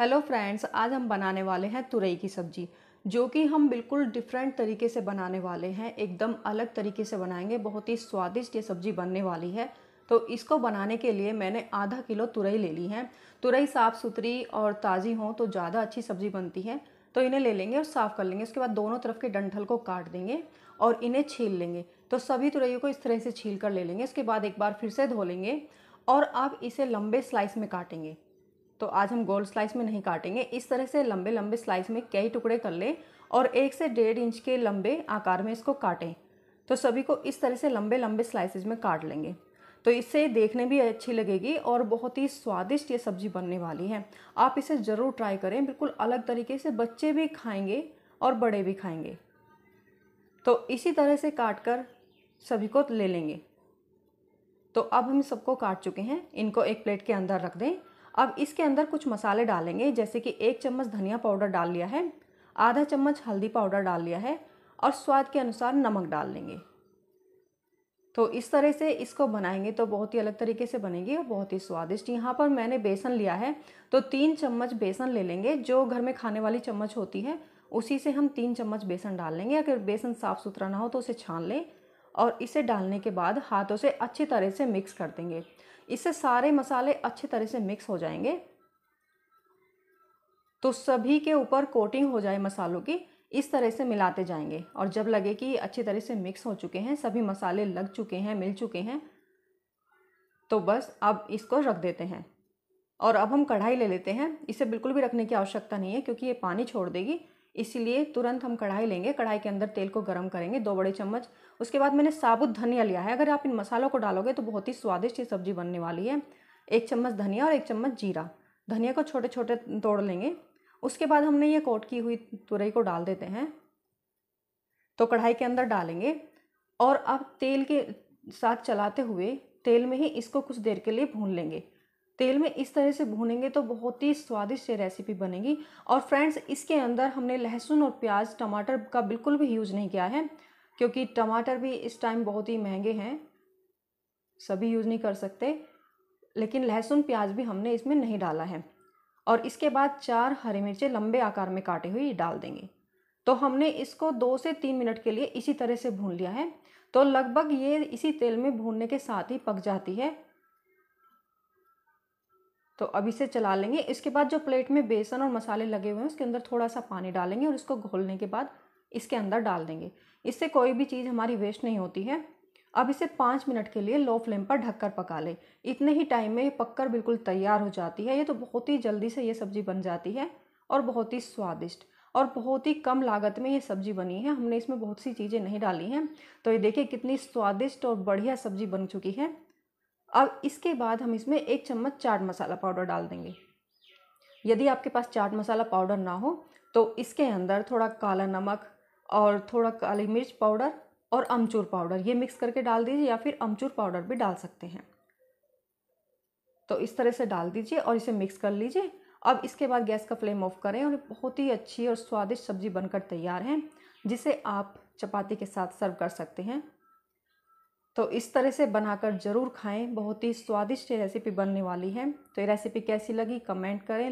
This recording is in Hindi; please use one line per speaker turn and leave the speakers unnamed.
हेलो फ्रेंड्स आज हम बनाने वाले हैं तुरई की सब्ज़ी जो कि हम बिल्कुल डिफरेंट तरीके से बनाने वाले हैं एकदम अलग तरीके से बनाएंगे बहुत ही स्वादिष्ट ये सब्ज़ी बनने वाली है तो इसको बनाने के लिए मैंने आधा किलो तुरई ले ली है तुरई साफ़ सुथरी और ताज़ी हो तो ज़्यादा अच्छी सब्ज़ी बनती है तो इन्हें ले लेंगे और साफ़ कर लेंगे उसके बाद दोनों तरफ के डंठल को काट देंगे और इन्हें छील लेंगे तो सभी तुरैयों को इस तरह से छील कर ले लेंगे उसके बाद एक बार फिर से धो लेंगे और आप इसे लंबे स्लाइस में काटेंगे तो आज हम गोल स्लाइस में नहीं काटेंगे इस तरह से लंबे लंबे स्लाइस में कई टुकड़े कर लें और एक से डेढ़ इंच के लंबे आकार में इसको काटें तो सभी को इस तरह से लंबे लंबे स्लाइसेस में काट लेंगे तो इससे देखने भी अच्छी लगेगी और बहुत ही स्वादिष्ट ये सब्ज़ी बनने वाली है आप इसे ज़रूर ट्राई करें बिल्कुल अलग तरीके से बच्चे भी खाएंगे और बड़े भी खाएंगे तो इसी तरह से काट कर सभी को ले लेंगे तो अब हम सबको काट चुके हैं इनको एक प्लेट के अंदर रख दें अब इसके अंदर कुछ मसाले डालेंगे जैसे कि एक चम्मच धनिया पाउडर डाल लिया है आधा चम्मच हल्दी पाउडर डाल लिया है और स्वाद के अनुसार नमक डाल लेंगे तो इस तरह से इसको बनाएंगे तो बहुत ही अलग तरीके से बनेगी और बहुत ही स्वादिष्ट यहाँ पर मैंने बेसन लिया है तो तीन चम्मच बेसन ले लेंगे जो घर में खाने वाली चम्मच होती है उसी से हम तीन चम्मच बेसन डाल लेंगे अगर बेसन साफ़ सुथरा ना हो तो उसे छान लें और इसे डालने के बाद हाथों से अच्छी तरह से मिक्स कर देंगे इससे सारे मसाले अच्छी तरह से मिक्स हो जाएंगे तो सभी के ऊपर कोटिंग हो जाए मसालों की इस तरह से मिलाते जाएंगे और जब लगे कि अच्छी तरह से मिक्स हो चुके हैं सभी मसाले लग चुके हैं मिल चुके हैं तो बस अब इसको रख देते हैं और अब हम कढ़ाई ले लेते हैं इसे बिल्कुल भी रखने की आवश्यकता नहीं है क्योंकि ये पानी छोड़ देगी इसीलिए तुरंत हम कढ़ाई लेंगे कढ़ाई के अंदर तेल को गर्म करेंगे दो बड़े चम्मच उसके बाद मैंने साबुत धनिया लिया है अगर आप इन मसालों को डालोगे तो बहुत ही स्वादिष्ट ये सब्ज़ी बनने वाली है एक चम्मच धनिया और एक चम्मच जीरा धनिया को छोटे छोटे तोड़ लेंगे उसके बाद हमने ये कोट की हुई तुरई को डाल देते हैं तो कढ़ाई के अंदर डालेंगे और अब तेल के साथ चलाते हुए तेल में ही इसको कुछ देर के लिए भून लेंगे तेल में इस तरह से भूनेंगे तो बहुत ही स्वादिष्ट ये रेसिपी बनेगी और फ्रेंड्स इसके अंदर हमने लहसुन और प्याज टमाटर का बिल्कुल भी यूज़ नहीं किया है क्योंकि टमाटर भी इस टाइम बहुत ही महंगे हैं सभी यूज़ नहीं कर सकते लेकिन लहसुन प्याज भी हमने इसमें नहीं डाला है और इसके बाद चार हरी मिर्चें लंबे आकार में काटे हुए डाल देंगे तो हमने इसको दो से तीन मिनट के लिए इसी तरह से भून लिया है तो लगभग ये इसी तेल में भूनने के साथ ही पक जाती है तो अब इसे चला लेंगे इसके बाद जो प्लेट में बेसन और मसाले लगे हुए हैं उसके अंदर थोड़ा सा पानी डालेंगे और इसको घोलने के बाद इसके अंदर डाल देंगे इससे कोई भी चीज़ हमारी वेस्ट नहीं होती है अब इसे पाँच मिनट के लिए लो फ्लेम पर ढककर पका लें इतने ही टाइम में ये पककर बिल्कुल तैयार हो जाती है ये तो बहुत ही जल्दी से ये सब्ज़ी बन जाती है और बहुत ही स्वादिष्ट और बहुत ही कम लागत में ये सब्ज़ी बनी है हमने इसमें बहुत सी चीज़ें नहीं डाली हैं तो ये देखिए कितनी स्वादिष्ट और बढ़िया सब्ज़ी बन चुकी है अब इसके बाद हम इसमें एक चम्मच चाट मसाला पाउडर डाल देंगे यदि आपके पास चाट मसाला पाउडर ना हो तो इसके अंदर थोड़ा काला नमक और थोड़ा काली मिर्च पाउडर और अमचूर पाउडर ये मिक्स करके डाल दीजिए या फिर अमचूर पाउडर भी डाल सकते हैं तो इस तरह से डाल दीजिए और इसे मिक्स कर लीजिए अब इसके बाद गैस का फ्लेम ऑफ करें और बहुत ही अच्छी और स्वादिष्ट सब्ज़ी बनकर तैयार है जिसे आप चपाती के साथ सर्व कर सकते हैं तो इस तरह से बनाकर ज़रूर खाएं बहुत ही स्वादिष्ट रेसिपी बनने वाली है तो ये रेसिपी कैसी लगी कमेंट करें